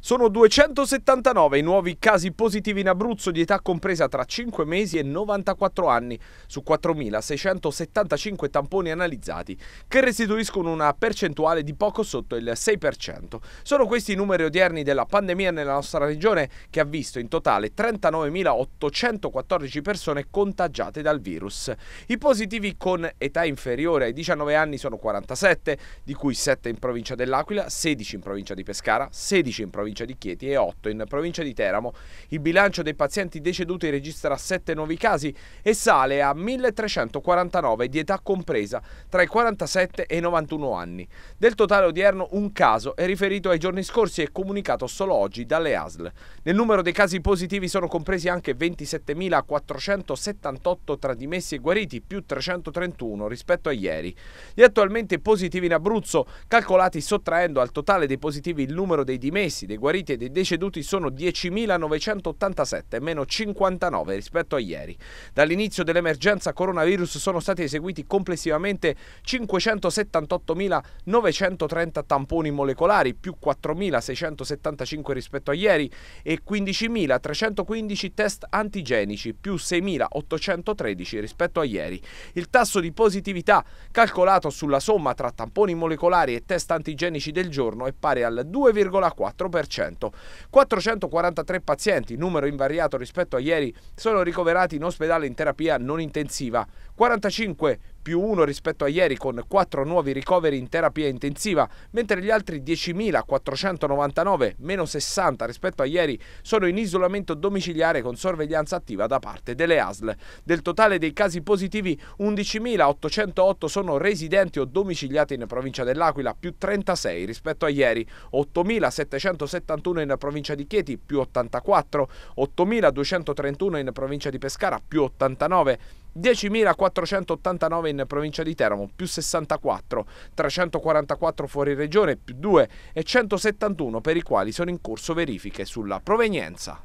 Sono 279 i nuovi casi positivi in Abruzzo di età compresa tra 5 mesi e 94 anni su 4.675 tamponi analizzati, che restituiscono una percentuale di poco sotto il 6%. Sono questi i numeri odierni della pandemia nella nostra regione che ha visto in totale 39.814 persone contagiate dal virus. I positivi con età inferiore ai 19 anni sono 47, di cui 7 in provincia dell'Aquila, 16 in provincia di Pescara, 16 in provincia provincia di Chieti e 8 in provincia di Teramo. Il bilancio dei pazienti deceduti registra 7 nuovi casi e sale a 1349 di età compresa tra i 47 e i 91 anni. Del totale odierno un caso è riferito ai giorni scorsi e comunicato solo oggi dalle ASL. Nel numero dei casi positivi sono compresi anche 27.478 tra dimessi e guariti, più 331 rispetto a ieri. Gli attualmente positivi in Abruzzo, calcolati sottraendo al totale dei positivi il numero dei dimessi, dei guariti e dei deceduti sono 10.987, meno 59 rispetto a ieri. Dall'inizio dell'emergenza coronavirus sono stati eseguiti complessivamente 578.930 tamponi molecolari, più 4.675 rispetto a ieri, e 15.315 test antigenici, più 6.813 rispetto a ieri. Il tasso di positività calcolato sulla somma tra tamponi molecolari e test antigenici del giorno è pari al 2,4%. 443 pazienti, numero invariato rispetto a ieri, sono ricoverati in ospedale in terapia non intensiva. 45 più 1 rispetto a ieri con 4 nuovi ricoveri in terapia intensiva, mentre gli altri 10.499, meno 60 rispetto a ieri, sono in isolamento domiciliare con sorveglianza attiva da parte delle ASL. Del totale dei casi positivi, 11.808 sono residenti o domiciliati in provincia dell'Aquila, più 36 rispetto a ieri, 8.771 in provincia di Chieti, più 84, 8.231 in provincia di Pescara, più 89, 10.489 in provincia di Teramo, più 64, 344 fuori regione, più 2 e 171 per i quali sono in corso verifiche sulla provenienza.